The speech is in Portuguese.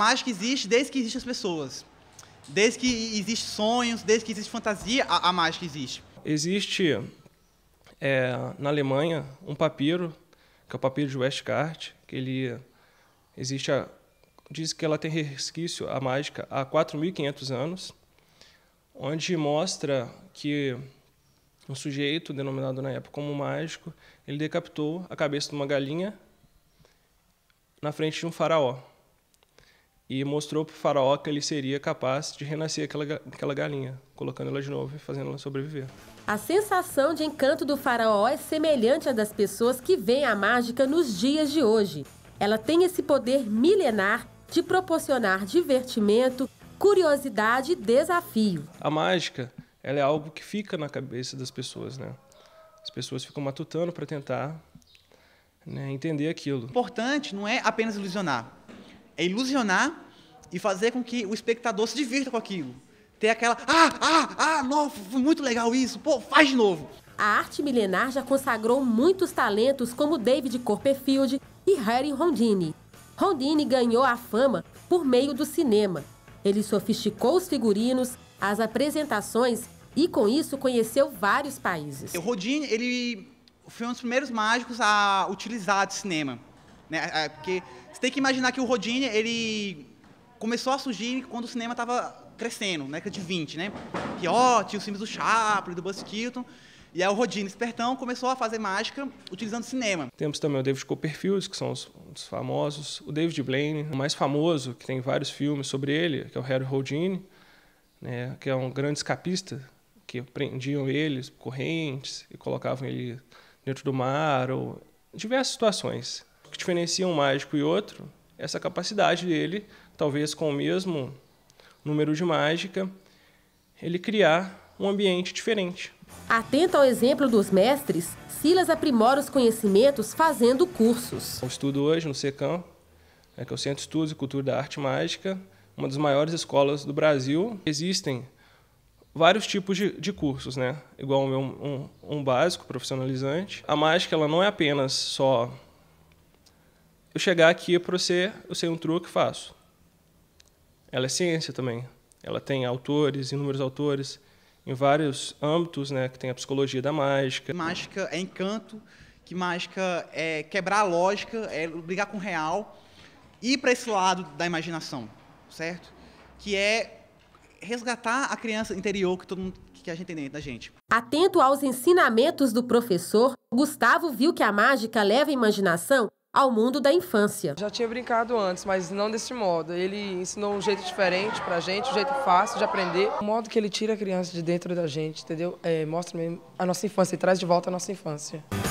mágica existe desde que existem as pessoas. Desde que existem sonhos, desde que existe fantasia, a, a mágica existe. Existe é, na Alemanha um papiro, que é o papiro de Westcart, que ele existe a, diz que ela tem resquício a mágica há 4.500 anos, onde mostra que um sujeito denominado na época como mágico, ele decapitou a cabeça de uma galinha na frente de um faraó e mostrou para o faraó que ele seria capaz de renascer aquela, aquela galinha, colocando ela de novo e fazendo ela sobreviver. A sensação de encanto do faraó é semelhante à das pessoas que veem a mágica nos dias de hoje. Ela tem esse poder milenar de proporcionar divertimento, curiosidade e desafio. A mágica ela é algo que fica na cabeça das pessoas, né? As pessoas ficam matutando para tentar né, entender aquilo. O importante não é apenas ilusionar, é ilusionar e fazer com que o espectador se divirta com aquilo. Ter aquela, ah, ah, ah, nossa, foi muito legal isso, pô, faz de novo. A arte milenar já consagrou muitos talentos como David Copperfield e Harry Rondini. Rondini ganhou a fama por meio do cinema. Ele sofisticou os figurinos, as apresentações e com isso conheceu vários países. O Rodin, ele foi um dos primeiros mágicos a utilizar de cinema. Né? Porque você tem que imaginar que o Rodine, ele começou a surgir quando o cinema estava crescendo, na década de 20, né? Piot, os filmes do Chaplin, do Buzz E aí o Rodine Espertão começou a fazer mágica utilizando cinema. Temos também o David Copperfield, que são os, os, famosos. O David Blaine, o mais famoso, que tem vários filmes sobre ele, que é o Harry Rodine, né, que é um grande escapista, que prendiam eles correntes e colocavam ele dentro do mar, ou diversas situações que diferencia um mágico e outro é essa capacidade dele, talvez com o mesmo número de mágica, ele criar um ambiente diferente. Atento ao exemplo dos mestres, Silas aprimora os conhecimentos fazendo cursos. Eu estudo hoje no SECAM, é que é o Centro de Estudos e Cultura da Arte Mágica, uma das maiores escolas do Brasil. Existem vários tipos de, de cursos, né? Igual um, um, um básico, profissionalizante. A mágica ela não é apenas só eu chegar aqui é para você, eu sei um truque, faço. Ela é ciência também. Ela tem autores, inúmeros autores, em vários âmbitos, né? Que tem a psicologia da mágica. Mágica é encanto, que mágica é quebrar a lógica, é brigar com o real, ir para esse lado da imaginação, certo? Que é resgatar a criança interior que todo mundo que a gente tem dentro da gente. Atento aos ensinamentos do professor, Gustavo viu que a mágica leva a imaginação ao mundo da infância. Já tinha brincado antes, mas não desse modo. Ele ensinou um jeito diferente pra gente, um jeito fácil de aprender. O modo que ele tira a criança de dentro da gente, entendeu? É, mostra mesmo a nossa infância e traz de volta a nossa infância.